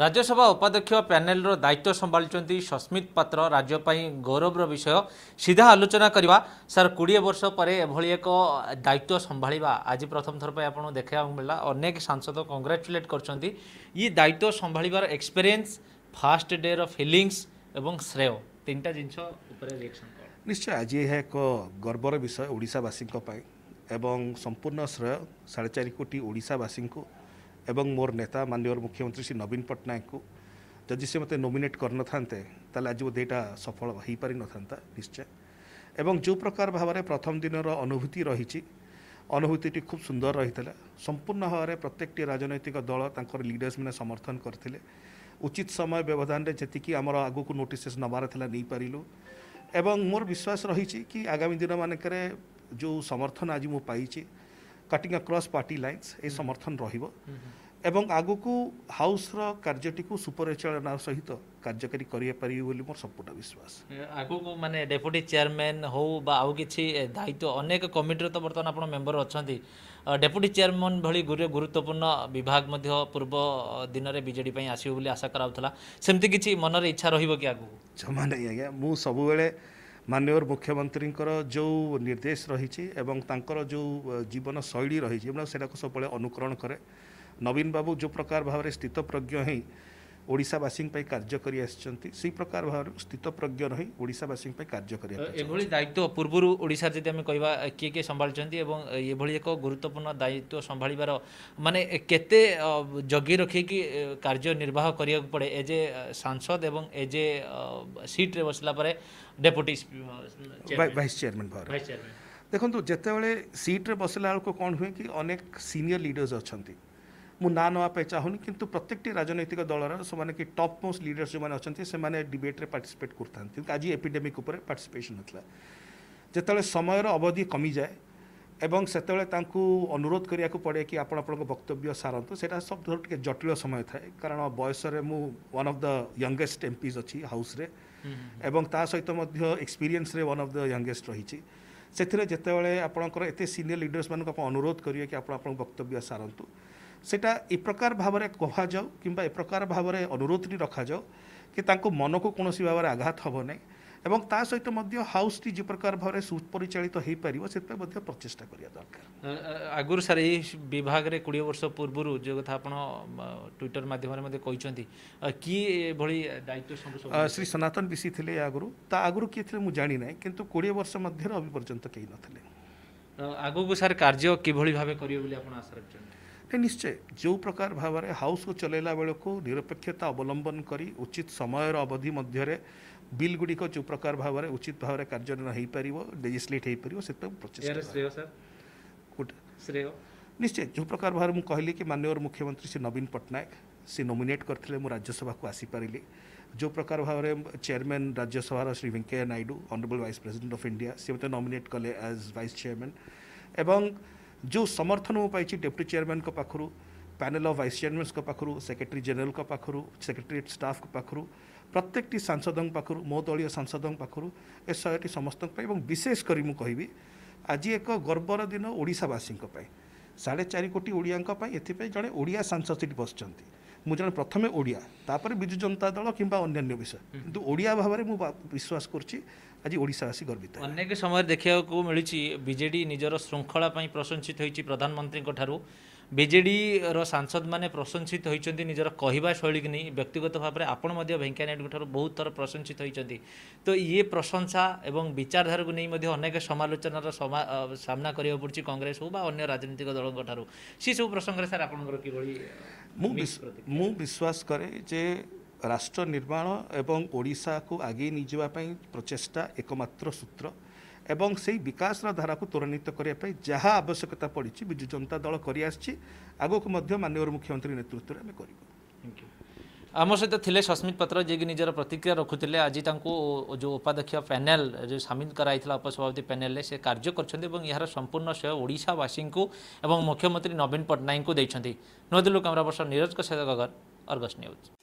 ରାଜ୍ୟସଭା ଉପାଧ୍ୟକ୍ଷ ପ୍ୟାନେଲର ଦାୟିତ୍ୱ ସମ୍ଭାଳିଛନ୍ତି ସସ୍ମିତ ପାତ୍ର ରାଜ୍ୟ ପାଇଁ ଗୌରବର ବିଷୟ ସିଧା ଆଲୋଚନା କରିବା ସାର୍ କୋଡ଼ିଏ ବର୍ଷ ପରେ ଏଭଳି ଏକ ଦାୟିତ୍ୱ ସମ୍ଭାଳିବା ଆଜି ପ୍ରଥମ ଥର ପାଇଁ ଆପଣଙ୍କୁ ଦେଖିବାକୁ ମିଳିଲା ଅନେକ ସାଂସଦ କଂଗ୍ରାଚୁଲେଟ୍ କରିଛନ୍ତି ଇ ଦାୟିତ୍ୱ ସମ୍ଭାଳିବାର ଏକ୍ସପେରିଏନ୍ସ ଫାଷ୍ଟ ଡେର ଫିଲିଙ୍ଗସ୍ ଏବଂ ଶ୍ରେୟ ତିନିଟା ଜିନିଷ ଉପରେ ରିଆକ୍ସନ୍ ନିଶ୍ଚୟ ଆଜି ଏହା ଏକ ଗର୍ବର ବିଷୟ ଓଡ଼ିଶାବାସୀଙ୍କ ପାଇଁ ଏବଂ ସମ୍ପୂର୍ଣ୍ଣ ଶ୍ରେୟ ସାଢ଼େ ଚାରି କୋଟି ଓଡ଼ିଶାବାସୀଙ୍କୁ ଏବଂ ମୋର ନେତା ମାନ୍ୟବର ମୁଖ୍ୟମନ୍ତ୍ରୀ ଶ୍ରୀ ନବୀନ ପଟ୍ଟନାୟକଙ୍କୁ ଯଦି ସେ ମୋତେ ନୋମିନେଟ୍ କରିନଥାନ୍ତେ ତାହେଲେ ଆଜି ମୋ ଦୁଇଟା ସଫଳ ହୋଇପାରିନଥାନ୍ତା ନିଶ୍ଚୟ ଏବଂ ଯେଉଁ ପ୍ରକାର ଭାବରେ ପ୍ରଥମ ଦିନର ଅନୁଭୂତି ରହିଛି ଅନୁଭୂତିଟି ଖୁବ୍ ସୁନ୍ଦର ରହିଥିଲା ସମ୍ପୂର୍ଣ୍ଣ ଭାବରେ ପ୍ରତ୍ୟେକଟି ରାଜନୈତିକ ଦଳ ତାଙ୍କର ଲିଡର୍ସମାନେ ସମର୍ଥନ କରିଥିଲେ ଉଚିତ ସମୟ ବ୍ୟବଧାନରେ ଯେତିକି ଆମର ଆଗକୁ ନୋଟିସେସ୍ ନେବାର ଥିଲା ନେଇପାରିଲୁ ଏବଂ ମୋର ବିଶ୍ୱାସ ରହିଛି କି ଆଗାମୀ ଦିନମାନଙ୍କରେ ଯେଉଁ ସମର୍ଥନ ଆଜି ମୁଁ ପାଇଛି କଟିଂ ଅକ୍ରସ୍ ପାର୍ଟି ଲାଇନ୍ସ ଏହି ସମର୍ଥନ ରହିବ ଏବଂ ଆଗକୁ ହାଉସ୍ର କାର୍ଯ୍ୟଟିକୁ ସୁପରିଚାଳନା ସହିତ କାର୍ଯ୍ୟକାରୀ କରିପାରିବି ବୋଲି ମୋର ସମ୍ପୂର୍ଣ୍ଣ ବିଶ୍ୱାସ ଆଗକୁ ମାନେ ଡେପୁଟି ଚେୟାରମ୍ୟାନ୍ ହଉ ବା ଆଉ କିଛି ଦାୟିତ୍ୱ ଅନେକ କମିଟିର ତ ବର୍ତ୍ତମାନ ଆପଣ ମେମ୍ବର ଅଛନ୍ତି ଡେପୁଟି ଚେୟାରମ୍ୟାନ୍ ଭଳି ଗୁରୁତ୍ୱପୂର୍ଣ୍ଣ ବିଭାଗ ମଧ୍ୟ ପୂର୍ବ ଦିନରେ ବିଜେଡ଼ି ପାଇଁ ଆସିବ ବୋଲି ଆଶା କରାଯାଉଥିଲା ସେମିତି କିଛି ମନରେ ଇଚ୍ଛା ରହିବ କି ଆଗକୁ ଜମା ନାହିଁ ଆଜ୍ଞା ମୁଁ ସବୁବେଳେ ମାନ୍ୟବର ମୁଖ୍ୟମନ୍ତ୍ରୀଙ୍କର ଯେଉଁ ନିର୍ଦ୍ଦେଶ ରହିଛି ଏବଂ ତାଙ୍କର ଯେଉଁ ଜୀବନ ଶୈଳୀ ରହିଛି ମୁଁ ସେଟାକୁ ସବୁବେଳେ ଅନୁକରଣ କରେ ନବୀନ ବାବୁ ଯେଉଁ ପ୍ରକାର ଭାବରେ ସ୍ଥିତପ୍ରଜ୍ଞ ହେଇ ଓଡ଼ିଶାବାସୀଙ୍କ ପାଇଁ କାର୍ଯ୍ୟ କରି ଆସିଛନ୍ତି ସେହି ପ୍ରକାର ଭାବରେ ସ୍ଥିତପ୍ରଜ୍ଞ ରହି ଓଡ଼ିଶାବାସୀଙ୍କ ପାଇଁ କାର୍ଯ୍ୟ କରିବା ଏଭଳି ଦାୟିତ୍ୱ ପୂର୍ବରୁ ଓଡ଼ିଶାରେ ଯଦି ଆମେ କହିବା କିଏ କିଏ ସମ୍ଭାଳିଛନ୍ତି ଏବଂ ଏଭଳି ଏକ ଗୁରୁତ୍ୱପୂର୍ଣ୍ଣ ଦାୟିତ୍ୱ ସମ୍ଭାଳିବାର ମାନେ କେତେ ଜଗି ରଖିକି କାର୍ଯ୍ୟ ନିର୍ବାହ କରିବାକୁ ପଡ଼େ ଏଜ୍ ଏ ସାଂସଦ ଏବଂ ଏଜ୍ ଏ ସିଟ୍ରେ ବସିଲା ପରେ ଡେପୁଟି ଭାଇସ୍ ଚେୟାରମ୍ୟାନ୍ ଭାବରେ ଦେଖନ୍ତୁ ଯେତେବେଳେ ସିଟ୍ରେ ବସିଲା ବେଳକୁ କ'ଣ ହୁଏ କି ଅନେକ ସିନିୟର ଲିଡର୍ସ ଅଛନ୍ତି ମୁଁ ନାଁ ନେବା ପାଇଁ ଚାହୁଁନି କିନ୍ତୁ ପ୍ରତ୍ୟେକଟି ରାଜନୈତିକ ଦଳର ସେମାନେ କି ଟପ୍ ମୋଷ୍ଟ ଲିଡର୍ସ ଯେଉଁମାନେ ଅଛନ୍ତି ସେମାନେ ଡିବେଟ୍ରେ ପାର୍ଟିସିପେଟ୍ କରିଥାନ୍ତି ଆଜି ଏପିଡେମିକ୍ ଉପରେ ପାର୍ଟିସିପେସନ୍ ନଥିଲା ଯେତେବେଳେ ସମୟର ଅବଧି କମିଯାଏ ଏବଂ ସେତେବେଳେ ତାଙ୍କୁ ଅନୁରୋଧ କରିବାକୁ ପଡ଼େ କି ଆପଣ ଆପଣଙ୍କ ବକ୍ତବ୍ୟ ସାରନ୍ତୁ ସେଇଟା ସବୁଠାରୁ ଟିକେ ଜଟିଳ ସମୟ ଥାଏ କାରଣ ବୟସରେ ମୁଁ one of the youngest MPs ଅଛି ହାଉସ୍ରେ ଏବଂ ତା ସହିତ ମଧ୍ୟ ଏକ୍ସପିରିଏନ୍ସରେ ୱାନ୍ ଅଫ୍ ଦ ୟଙ୍ଗେଷ୍ଟ ରହିଛି ସେଥିରେ ଯେତେବେଳେ ଆପଣଙ୍କର ଏତେ ସିନିୟର୍ ଲିଡର୍ସମାନଙ୍କୁ ଆପଣ ଅନୁରୋଧ କରିବେ କି ଆପଣ ଆପଣଙ୍କ ବକ୍ତବ୍ୟ ସାରନ୍ତୁ ସେଇଟା ଏ ପ୍ରକାର ଭାବରେ କୁହାଯାଉ କିମ୍ବା ଏ ପ୍ରକାର ଭାବରେ ଅନୁରୋଧଟି ରଖାଯାଉ କି ତାଙ୍କ ମନକୁ କୌଣସି ଭାବରେ ଆଘାତ ହେବ ନାହିଁ ଏବଂ ତା ସହିତ ମଧ୍ୟ ହାଉସ୍ଟି ଯେ ପ୍ରକାର ଭାବରେ ସୁପରିଚାଳିତ ହୋଇପାରିବ ସେଥିପାଇଁ ମଧ୍ୟ ପ୍ରଚେଷ୍ଟା କରିବା ଦରକାର ଆଗରୁ ସାର୍ ଏହି ବିଭାଗରେ କୋଡ଼ିଏ ବର୍ଷ ପୂର୍ବରୁ ଯେଉଁ କଥା ଆପଣ ଟ୍ୱିଟର ମାଧ୍ୟମରେ ମଧ୍ୟ କହିଛନ୍ତି କିଏ ଏଭଳି ଦାୟିତ୍ୱ ଶ୍ରୀ ସନାତନ ବିଶି ଥିଲେ ଆଗରୁ ତା ଆଗରୁ କିଏ ଥିଲେ ମୁଁ ଜାଣିନାହିଁ କିନ୍ତୁ କୋଡ଼ିଏ ବର୍ଷ ମଧ୍ୟରେ ଅବି ପର୍ଯ୍ୟନ୍ତ କେହି ନଥିଲେ ଆଗକୁ ସାର୍ କାର୍ଯ୍ୟ କିଭଳି ଭାବେ କରିବେ ବୋଲି ଆପଣ ଆଶା ରଖିଛନ୍ତି নিশ্চয় যে প্রকার ভাবে হাউস কো চলেলা বেল কো নিরপেক্ষতা অবলম্বন করি उचित সময়র अवधि মধ্যে রে বিল গুডি কো চুপ প্রকার ভাবে উচিত ভাবে কার্যন হেই পারিবো রেজিস্ট্রিট হেই পারিবো সেটা প্রসেস স্যার কোট শ্রীও নিশ্চয় যে প্রকার ভাবে মু কহিলি কি মাননীয় মুখ্যমন্ত্রী সি নবীন পটনায়ে সি নমিনেট করতিলে মু রাজ্যসভা কো আসি পারিলি যে প্রকার ভাবে চেয়ারম্যান রাজ্যসভার শ্রী Венके Naidu honourable vice president of India সি মত নমিনেট কলে এজ ভাইস চেয়ারম্যান এবং ଯେଉଁ ସମର୍ଥନ ମୁଁ ପାଇଛି ଡେପୁଟି ଚେୟାରମ୍ୟାନ୍ଙ୍କ ପାଖରୁ ପ୍ୟାନେଲ୍ ଅଫ୍ ଭାଇସ୍ ଚେୟାରମ୍ୟାନ୍ଙ୍କ ପାଖରୁ ସେକ୍ରେଟେରୀ ଜେନେରାଲ୍ଙ୍କ ପାଖରୁ ସେକ୍ରେଟେରିଏଟ୍ ଷ୍ଟାଫ୍ଙ୍କ ପାଖରୁ ପ୍ରତ୍ୟେକଟି ସାଂସଦଙ୍କ ପାଖରୁ ମୋ ଦଳୀୟ ସାଂସଦଙ୍କ ପାଖରୁ ଏ ଶହେଟି ସମସ୍ତଙ୍କ ପାଇଁ ଏବଂ ବିଶେଷ କରି ମୁଁ କହିବି ଆଜି ଏକ ଗର୍ବର ଦିନ ଓଡ଼ିଶାବାସୀଙ୍କ ପାଇଁ ସାଢ଼େ ଚାରି କୋଟି ଓଡ଼ିଆଙ୍କ ପାଇଁ ଏଥିପାଇଁ ଜଣେ ଓଡ଼ିଆ ସାଂସଦ ସେଠି ବସିଛନ୍ତି ମୁଁ ଜଣେ ପ୍ରଥମେ ଓଡ଼ିଆ ତାପରେ ବିଜୁ ଜନତା ଦଳ କିମ୍ବା ଅନ୍ୟାନ୍ୟ ବିଷୟ କିନ୍ତୁ ଓଡ଼ିଆ ଭାବରେ ମୁଁ ବିଶ୍ୱାସ କରୁଛି ଆଜି ଓଡ଼ିଶାବାସୀ ଗର୍ବିତ ଅନେକ ସମୟରେ ଦେଖିବାକୁ ମିଳିଛି ବିଜେଡ଼ି ନିଜର ଶୃଙ୍ଖଳା ପାଇଁ ପ୍ରଶଂସିତ ହୋଇଛି ପ୍ରଧାନମନ୍ତ୍ରୀଙ୍କ ଠାରୁ ବିଜେଡ଼ିର ସାଂସଦମାନେ ପ୍ରଶଂସିତ ହୋଇଛନ୍ତି ନିଜର କହିବା ଶୈଳୀକୁ ନେଇ ବ୍ୟକ୍ତିଗତ ଭାବରେ ଆପଣ ମଧ୍ୟ ଭେଙ୍କୟା ନାଇଡ଼ୁଙ୍କ ଠାରୁ ବହୁତ ଥର ପ୍ରଶଂସିତ ହୋଇଛନ୍ତି ତ ଇଏ ପ୍ରଶଂସା ଏବଂ ବିଚାରଧାରାକୁ ନେଇ ମଧ୍ୟ ଅନେକ ସମାଲୋଚନାର ସାମ୍ନା କରିବାକୁ ପଡ଼ୁଛି କଂଗ୍ରେସ ହେଉ ବା ଅନ୍ୟ ରାଜନୈତିକ ଦଳଙ୍କ ଠାରୁ ସେସବୁ ପ୍ରସଙ୍ଗରେ ସାର୍ ଆପଣଙ୍କର କିଭଳି ମୁଁ ମୁଁ ବିଶ୍ୱାସ କରେ ଯେ ରାଷ୍ଟ୍ର ନିର୍ମାଣ ଏବଂ ଓଡ଼ିଶାକୁ ଆଗେଇ ନେଇଯିବା ପାଇଁ ପ୍ରଚେଷ୍ଟା ଏକମାତ୍ର ସୂତ୍ର এবং সেই বিকাশৰ ধাৰা ক তৰণীত কৰে পই যাহা আৱশ্যকতা পঢ়িছে বিদ্যজনতা দল কৰি আছে আগোক মধ্য মাননীয় মুখ্যমন্ত্রী নেতৃত্বৰে আমি কৰিম থ্যাংক ইউ আমো সৈতে থিলে শস্মিত পত্র জে নিজৰ প্ৰতিক্ৰিয়া ৰখতেলে আজি টাকো যো উপাধ্যক্ষ প্যানেল যো সামিল কৰাই থলা উপসৱধি প্যানেলে সে কাৰ্য কৰছন্তি আৰু ইয়াৰ সম্পূৰ্ণ সহায় ওড়িশা ভাষিংক আৰু মুখ্যমন্ত্রী নবীন পট্টনায়কক दैছন্তি নদিলুক আমৰ বৰ্ষ নিৰজক ছেদগগৰ অগස්ট নিউজ